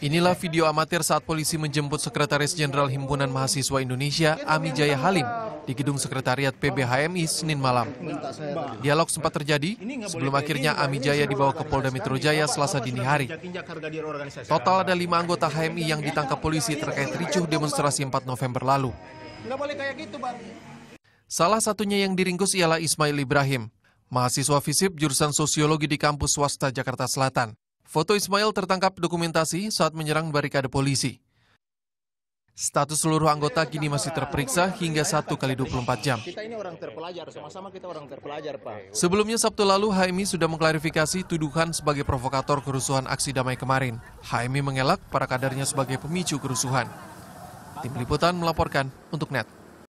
Inilah video amatir saat polisi menjemput Sekretaris Jenderal Himpunan Mahasiswa Indonesia, Ami Jaya Halim, di gedung Sekretariat PBHMI Senin malam. Dialog sempat terjadi sebelum akhirnya Ami Jaya dibawa ke Polda Metro Jaya selasa dini hari. Total ada lima anggota HMI yang ditangkap polisi terkait ricuh demonstrasi 4 November lalu. Gitu, Salah satunya yang diringkus ialah Ismail Ibrahim, mahasiswa FISIP jurusan sosiologi di kampus swasta Jakarta Selatan. Foto Ismail tertangkap dokumentasi saat menyerang barikade polisi. Status seluruh anggota kini masih terperiksa hingga 1 kali 24 jam. Kita ini Sebelumnya Sabtu lalu, HMI sudah mengklarifikasi tuduhan sebagai provokator kerusuhan aksi damai kemarin. HMI mengelak para kadernya sebagai pemicu kerusuhan. Tim Liputan melaporkan untuk NET.